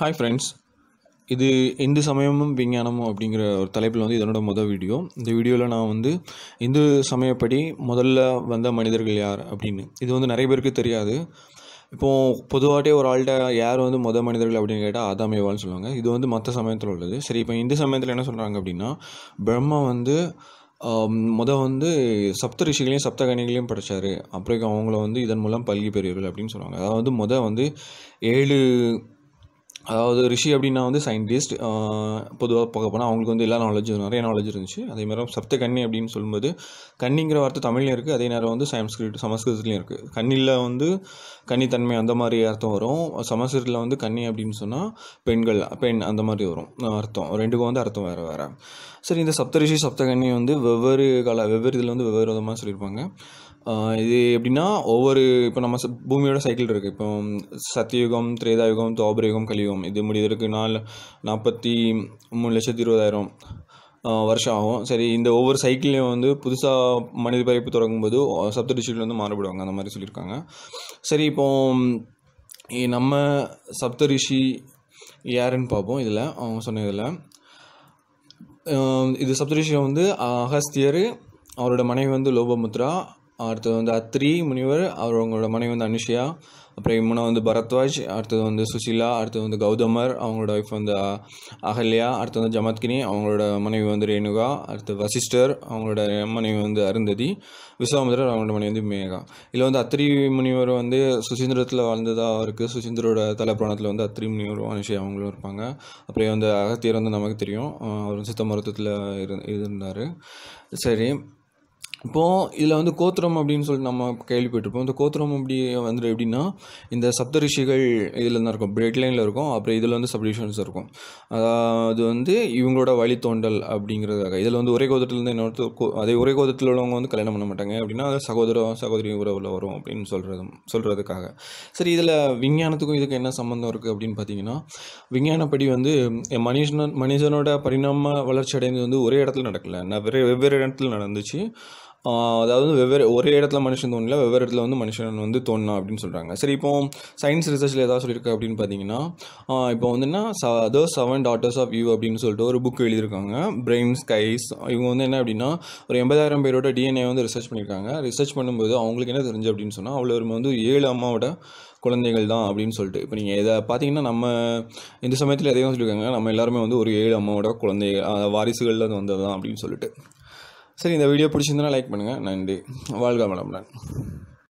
hi friends இது இந்து சமயமும் விஞ்ஞானமும் அப்படிங்கிற ஒரு தலைப்பில் வந்து இதனோட முதல் வீடியோ இந்த வீடியோவில் நான் வந்து இந்து சமயப்படி முதல்ல வந்த மனிதர்கள் யார் அப்படின்னு இது வந்து நிறைய பேருக்கு தெரியாது இப்போது பொதுவாகவே ஒரு ஆள்கிட்ட யார் வந்து முதல் மனிதர்கள் அப்படின்னு கேட்டால் ஆதாமேவால்னு சொல்லுவாங்க இது வந்து மற்ற சமயத்தில் உள்ளது சரி இப்போ இந்து சமயத்தில் என்ன சொல்கிறாங்க அப்படின்னா பிரம்மா வந்து முத வந்து சப்த ரிஷிகளையும் சப்த கணிகளையும் படித்தார் அப்புறம் அவங்கள வந்து இதன் மூலம் பல்கி பெரியவர்கள் அப்படின்னு சொல்லுவாங்க அதாவது முத வந்து ஏழு அதாவது ரிஷி அப்படின்னா வந்து சயின்டிஸ்ட் பொதுவாக பார்க்க போனால் அவங்களுக்கு வந்து எல்லா நாலேஜும் நிறைய நாலேஜ் இருந்துச்சு அதே மாதிரி சப்த கண்ணி அப்படின்னு சொல்லும்போது கண்ணிங்கிற வார்த்தை தமிழ்லையும் இருக்குது அதே நேரம் வந்து சமஸ்கிருத் சமஸ்கிருதத்துலையும் இருக்குது கண்ணில் வந்து கன்னித்தன்மை அந்த மாதிரி அர்த்தம் வரும் சமஸ்கிருத்தில் வந்து கண்ணி அப்படின்னு சொன்னால் பெண்கள் பெண் அந்த மாதிரி வரும் அர்த்தம் ரெண்டுக்கும் வந்து அர்த்தம் வேறு வேறு சரி இந்த ரிஷி சப்த கண்ணி வந்து வெவ்வேறு கால வெவ்வேறு இதில் வந்து வெவ்வேறு விதமாக சொல்லியிருப்பாங்க இது எப்படின்னா ஒவ்வொரு இப்போ நம்ம பூமியோட சைக்கிள் இருக்குது இப்போ சத்தியுகம் திரேதாயுகம் தாபரயுகம் கலியுகம் இது முடிவதற்கு நாலு நாற்பத்தி மூணு லட்சத்தி இருபதாயிரம் வருஷம் ஆகும் சரி இந்த ஒவ்வொரு சைக்கிள்லையும் வந்து புதுசாக மனித பரப்பு போது சப்த ரிஷிகள் வந்து மாறுபடுவாங்க அந்த மாதிரி சொல்லியிருக்காங்க சரி இப்போது நம்ம சப்த ரிஷி யாருன்னு பார்ப்போம் இதில் அவங்க சொன்னதில் இது சப்தரிஷியை வந்து அகஸ்தியர் அவரோட மனைவி வந்து லோபமுத்ரா அடுத்தது வந்து அத்ரி முனிவர் அவர் அவங்களோட மனைவி வந்து அனுஷியா அப்புறம் இம்முனை வந்து பரத்வாஜ் அடுத்தது வந்து சுசிலா அடுத்தது வந்து கௌதமர் அவங்களோட ஒய்ஃப் வந்து அகல்யா அடுத்து வந்து ஜமத்கினி அவங்களோட மனைவி வந்து ரேணுகா அடுத்து வசிஷ்டர் அவங்களோட மனைவி வந்து அருந்ததி விஸ்வாமுதர் அவங்களோட மனைவி வந்து மேகா இதில் வந்து அத்திரி முனிவர் வந்து சுசீந்திரத்தில் வாழ்ந்ததாக இருக்குது சுசீந்திரோட தலைப்புராணத்தில் வந்து அத்திரி முனிவர் அனுஷியா அவங்களும் இருப்பாங்க அப்புறம் வந்து அகத்தியர் வந்து நமக்கு தெரியும் அவர் சித்த மருத்துவத்தில் இரு இருந்தார் சரி இப்போது இதில் வந்து கோத்திரம் அப்படின்னு சொல்லிட்டு நம்ம கேள்விப்பட்டிருப்போம் இந்த கோத்திரம் அப்படி வந்துட்டு எப்படின்னா இந்த சப்தரிஷிகள் இதில் தான் இருக்கும் பிரெட் லைனில் இருக்கும் அப்புறம் இதில் வந்து சப்டிஷன்ஸ் இருக்கும் அது வந்து இவங்களோட வழித்தோண்டல் அப்படிங்கிறதுக்காக இதில் வந்து ஒரே இருந்து இன்னொருத்தர் அதே ஒரே கோதத்தில் உள்ளவங்க வந்து கல்யாணம் பண்ண மாட்டாங்க அப்படின்னா அது சகோதரம் சகோதரி உறவில் வரும் அப்படின்னு சொல்கிறது சொல்கிறதுக்காக சரி இதில் விஞ்ஞானத்துக்கும் இதுக்கு என்ன சம்மந்தம் இருக்குது அப்படின்னு பார்த்தீங்கன்னா விஞ்ஞானப்படி வந்து மனுஷன மனுஷனோட பரிணாம வளர்ச்சி அடைந்து வந்து ஒரே இடத்துல நடக்கலை நான் வெவ்வேறு இடத்துல நடந்துச்சு அதாவது வந்து வெவ்வேறு ஒரே இடத்துல மனுஷன் தோணல வெவ்வேறு இடத்துல வந்து மனுஷன் வந்து தோணலாம் அப்படின்னு சொல்கிறாங்க சரி இப்போ சயின்ஸ் ரிசர்ச்சில் ஏதாவது சொல்லியிருக்கு அப்படின்னு பார்த்தீங்கன்னா இப்போ வந்து so the seven daughters of you அப்படின்னு சொல்லிட்டு ஒரு புக் எழுதியிருக்காங்க பிரெயின் ஸ்கைஸ் இவங்க வந்து என்ன அப்படின்னா ஒரு எண்பதாயிரம் பேரோட டிஎன்ஏ வந்து ரிசர்ச் பண்ணியிருக்காங்க ரிசர்ச் பண்ணும்போது அவங்களுக்கு என்ன தெரிஞ்சு அப்படின்னு சொன்னால் அவ்வளோ வந்து ஏழு அம்மாவோட குழந்தைகள் தான் அப்படின்னு சொல்லிட்டு இப்போ நீங்கள் இதை பார்த்தீங்கன்னா நம்ம இந்த சமயத்தில் எதையும் சொல்லியிருக்காங்க நம்ம எல்லாருமே வந்து ஒரு ஏழு அம்மாவோட குழந்தை வாரிசுகளில் வந்தது தான் அப்படின்னு சொல்லிட்டு சரி இந்த வீடியோ பிடிச்சிருந்தனா லைக் பண்ணுங்கள் நன்றி வாழ்க வளமுடன்